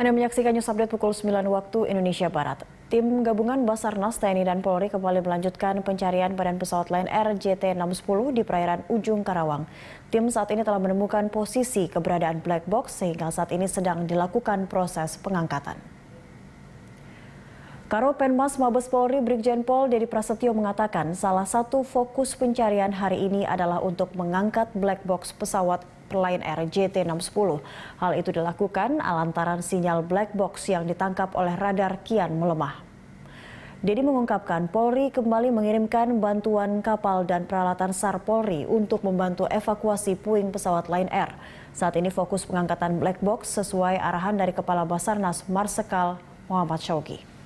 Anda menyaksikan news update pukul 9 waktu Indonesia Barat. Tim gabungan Basarnas, TNI, dan Polri kembali melanjutkan pencarian badan pesawat Lion Air JT610 di perairan Ujung Karawang. Tim saat ini telah menemukan posisi keberadaan black box sehingga saat ini sedang dilakukan proses pengangkatan. Karo Penmas Mabes Polri Brigjen Pol Dedi Prasetyo mengatakan salah satu fokus pencarian hari ini adalah untuk mengangkat black box pesawat Lion Air JT610. Hal itu dilakukan lantaran sinyal black box yang ditangkap oleh radar kian melemah. Dedi mengungkapkan Polri kembali mengirimkan bantuan kapal dan peralatan SAR Polri untuk membantu evakuasi puing pesawat Lion Air. Saat ini fokus pengangkatan black box sesuai arahan dari Kepala Basarnas Marsekal Muhammad Syawgi.